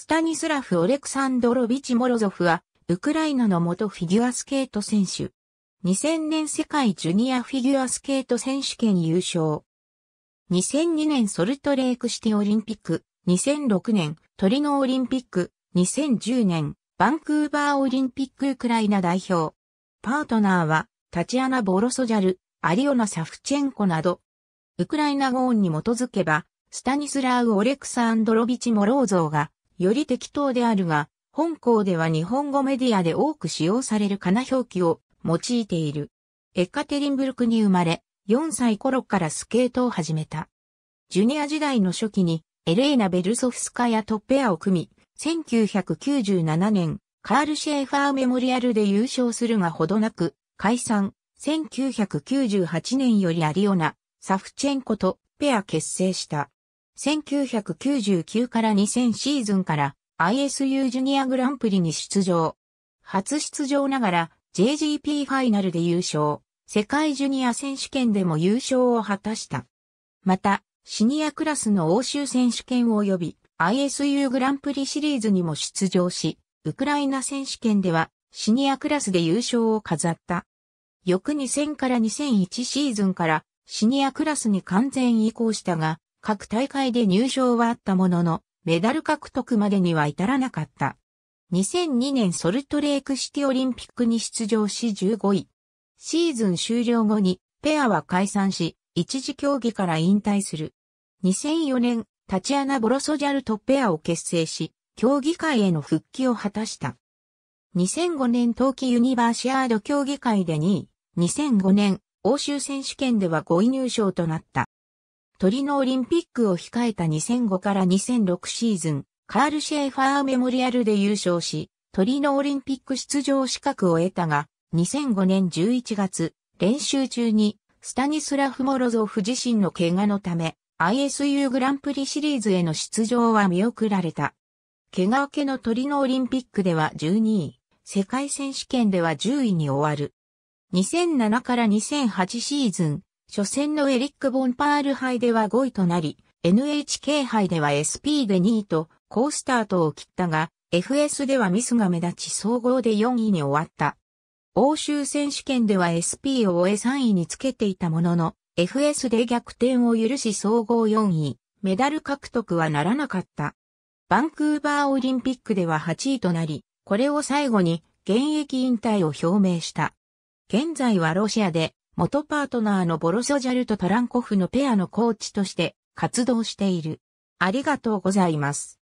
スタニスラフ・オレクサンドロビチ・モロゾフは、ウクライナの元フィギュアスケート選手。2000年世界ジュニアフィギュアスケート選手権優勝。2002年ソルトレークシティオリンピック、2006年トリノオリンピック、2010年バンクーバーオリンピックウクライナ代表。パートナーはタチアナ・ボロソジャル、アリオナ・サフチェンコなど。ウクライナ語音に基づけば、スタニスラウ・オレクサンドロビチ・モローゾーがより適当であるが、本校では日本語メディアで多く使用されるカナ表記を用いている。エカテリンブルクに生まれ、4歳頃からスケートを始めた。ジュニア時代の初期に、エレーナ・ベルソフスカヤとペアを組み、1997年、カール・シェーファーメモリアルで優勝するがほどなく、解散、1998年よりアリオナ、サフチェンコとペア結成した。1999から2000シーズンから ISU ジュニアグランプリに出場。初出場ながら JGP ファイナルで優勝、世界ジュニア選手権でも優勝を果たした。また、シニアクラスの欧州選手権及び ISU グランプリシリーズにも出場し、ウクライナ選手権ではシニアクラスで優勝を飾った。翌2000から2001シーズンからシニアクラスに完全移行したが、各大会で入賞はあったものの、メダル獲得までには至らなかった。2002年ソルトレークシティオリンピックに出場し15位。シーズン終了後にペアは解散し、一時競技から引退する。2004年、タチアナ・ボロソジャルとペアを結成し、競技会への復帰を果たした。2005年冬季ユニバーシアード競技会で2位、2005年欧州選手権では5位入賞となった。トリノオリンピックを控えた2005から2006シーズン、カール・シェーファーメモリアルで優勝し、トリノオリンピック出場資格を得たが、2005年11月、練習中に、スタニスラフ・モロゾフ自身の怪我のため、ISU グランプリシリーズへの出場は見送られた。怪我明けのトリノオリンピックでは12位、世界選手権では10位に終わる。2007から2008シーズン、初戦のエリック・ボンパール杯では5位となり、NHK 杯では SP で2位と好スタートを切ったが、FS ではミスが目立ち総合で4位に終わった。欧州選手権では SP を終え3位につけていたものの、FS で逆転を許し総合4位、メダル獲得はならなかった。バンクーバーオリンピックでは8位となり、これを最後に現役引退を表明した。現在はロシアで元パートナーのボロソジャルとトランコフのペアのコーチとして活動している。ありがとうございます。